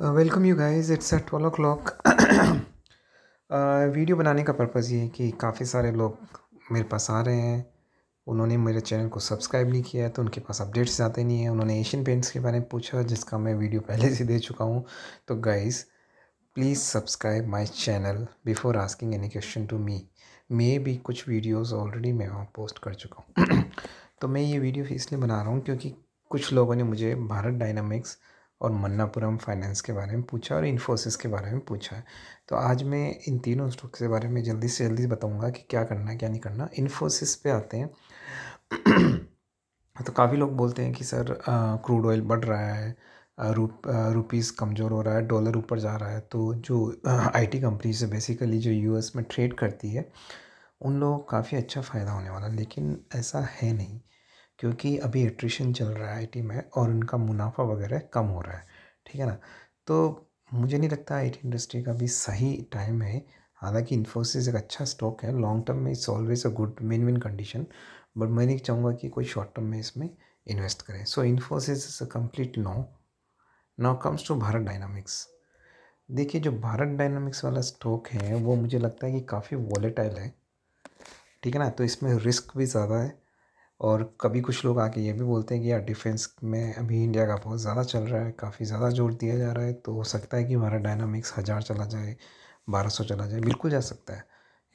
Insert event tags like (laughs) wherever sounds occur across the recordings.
uh, welcome you guys it's at twelve o'clock video बनाने का purpose ये है कि काफ़ी सारे लोग मेरे पास आ रहे हैं उन्होंने मेरे चैनल को सब्सक्राइब नहीं किया है तो उनके पास अपडेट्स आते नहीं हैं उन्होंने एशियन पेंट्स के बारे में पूछा जिसका मैं वीडियो (laughs) पहले से दे चुका हूँ तो guys please subscribe my channel before asking any question to me मे भी कुछ वीडियोज़ ऑलरेडी मैं वहाँ पोस्ट कर चुका हूँ (coughs) तो मैं ये वीडियो इसलिए बना रहा हूँ क्योंकि कुछ लोगों ने मुझे भारत डायनामिक्स और मन्नापुरम फाइनेंस के बारे में पूछा और इन्फोसिस के बारे में पूछा है तो आज मैं इन तीनों स्टॉक्स के बारे में जल्दी से जल्दी बताऊंगा कि क्या करना है क्या नहीं करना इन्फोसिस पे आते हैं तो काफ़ी लोग बोलते हैं कि सर क्रूड ऑयल बढ़ रहा है रूप रुपीज़ कमज़ोर हो रहा है डॉलर ऊपर जा रहा है तो जो आईटी कंपनी से बेसिकली जो यूएस में ट्रेड करती है उन लोगों को काफ़ी अच्छा फ़ायदा होने वाला लेकिन ऐसा है नहीं क्योंकि अभी एट्रिशन चल रहा है आईटी में और उनका मुनाफा वगैरह कम हो रहा है ठीक है ना तो मुझे नहीं लगता आईटी इंडस्ट्री का भी सही टाइम है हालांकि इन्फोसिस एक अच्छा स्टॉक है लॉन्ग टर्म में it's always a good win win condition but मैं नहीं चाहूँगा कि कोई शॉर्ट टर्म में इसमें इन्वेस्ट करें so Infosys is a complete no now comes to Bharat Dynamics देखिए जो भारत डायनामिक्स वाला स्टॉक है वो मुझे लगता है कि काफ़ी वॉलेटाइल है ठीक है ना तो इसमें रिस्क भी ज़्यादा है और कभी कुछ लोग आके ये भी बोलते हैं कि यार डिफेंस में अभी इंडिया का बहुत ज़्यादा चल रहा है काफ़ी ज़्यादा जोर दिया जा रहा है तो हो सकता है कि हमारा डायनामिक्स हज़ार चला जाए बारह सौ चला जाए बिल्कुल जा सकता है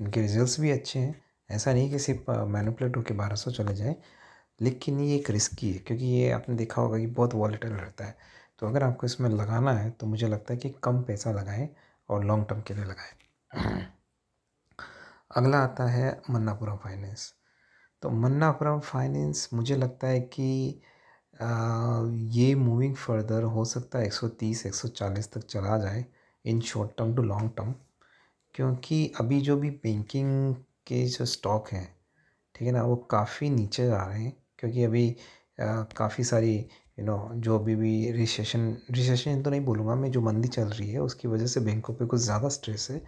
इनके रिजल्ट भी अच्छे हैं ऐसा नहीं कि सिर्फ मैनुपलेट होकर बारह सौ चले जाए लेकिन ये एक रिस्की है क्योंकि ये आपने देखा होगा कि बहुत वॉलेटल रहता है तो अगर आपको इसमें लगाना है तो मुझे लगता है कि कम पैसा लगाएं और लॉन्ग टर्म के लिए लगाएं (clears throat) अगला आता है मन्नापुरा फाइनेंस तो मन्ना फ्रॉम फाइनेंस मुझे लगता है कि आ, ये मूविंग फर्दर हो सकता है 130 140 तक चला जाए in short term to long term क्योंकि अभी जो भी बैंकिंग के जो स्टॉक हैं ठीक है ना वो काफ़ी नीचे जा रहे हैं क्योंकि अभी काफ़ी सारी यू नो जो अभी भी रिसेशन रिसेशन तो नहीं बोलूँगा मैं जो मंदी चल रही है उसकी वजह से बैंकों पे कुछ ज़्यादा स्ट्रेस है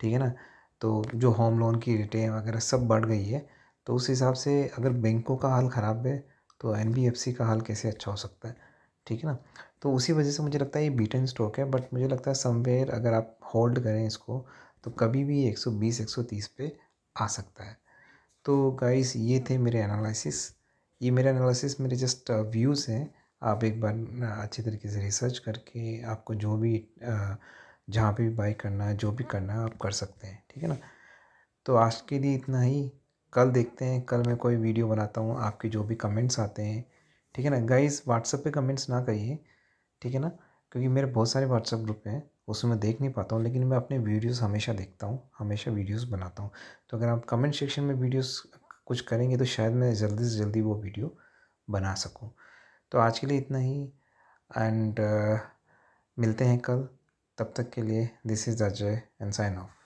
ठीक है ना तो जो होम लोन की रेटें वगैरह सब बढ़ गई है तो उस हिसाब से अगर बैंकों का हाल ख़राब है तो एन का हाल कैसे अच्छा हो सकता है ठीक है ना तो उसी वजह से मुझे लगता है ये बीटन स्टॉक है बट मुझे लगता है समवेयर अगर आप होल्ड करें इसको तो कभी भी सौ तीस पे आ सकता है तो गाइस ये थे मेरे एनालिसिस ये मेरे एनालिसिस मेरे जस्ट व्यूज़ uh, हैं आप एक बार अच्छे तरीके से रिसर्च करके आपको जो भी uh, जहाँ पे भी बाई करना है जो भी करना है आप कर सकते हैं ठीक है ना तो आज के लिए इतना ही कल देखते हैं कल मैं कोई वीडियो बनाता हूँ आपके जो भी कमेंट्स आते हैं ठीक है ना गाइस व्हाट्सअप पे कमेंट्स ना करिए ठीक है ना क्योंकि मेरे बहुत सारे व्हाट्सअप ग्रुप हैं उसमें मैं देख नहीं पाता हूँ लेकिन मैं अपने वीडियोस हमेशा देखता हूँ हमेशा वीडियोस बनाता हूँ तो अगर आप कमेंट सेक्शन में वीडियोस कुछ करेंगे तो शायद मैं जल्दी से जल्दी वो वीडियो बना सकूँ तो आज के लिए इतना ही एंड uh, मिलते हैं कल तब तक के लिए this is Ajay and sign of